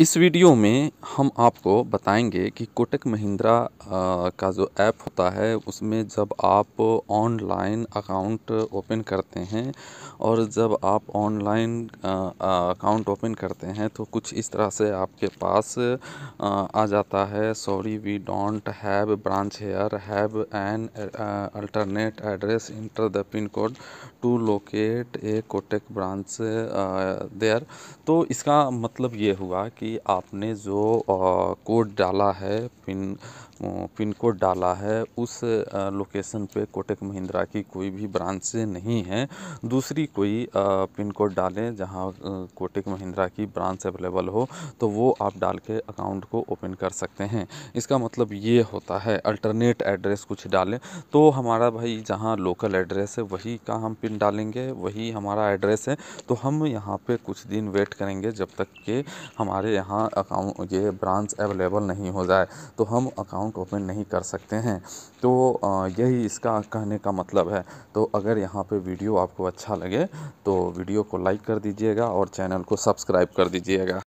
इस वीडियो में हम आपको बताएंगे कि कोटक महिंद्रा का जो ऐप होता है उसमें जब आप ऑनलाइन अकाउंट ओपन करते हैं और जब आप ऑनलाइन अकाउंट ओपन करते हैं तो कुछ इस तरह से आपके पास आ जाता है sorry we don't have branch here have an alternate address enter the pin code to locate a Kotak branch there तो इसका मतलब ये हुआ कि कि आपने जो कोड डाला है पिन पिन कोड डाला है उस लोकेसन पे कोटक महिंद्रा की कोई भी ब्रांच नहीं है दूसरी कोई पिन कोड डालें जहाँ कोटक महिंद्रा की ब्रांच अवेलेबल हो तो वो आप डाल के अकाउंट को ओपन कर सकते हैं इसका मतलब ये होता है अल्टरनेट एड्रेस कुछ डालें तो हमारा भाई जहाँ लोकल एड्रेस है वही का हम पिन डालेंगे वही हमारा एड्रेस है तो हम यहाँ पर कुछ दिन वेट करेंगे जब तक कि हमारे यहाँ अकाउंट ये ब्रांच अवेलेबल नहीं हो जाए तो हम अकाउंट अकाउंट ओपन नहीं कर सकते हैं तो यही इसका कहने का मतलब है तो अगर यहाँ पे वीडियो आपको अच्छा लगे तो वीडियो को लाइक कर दीजिएगा और चैनल को सब्सक्राइब कर दीजिएगा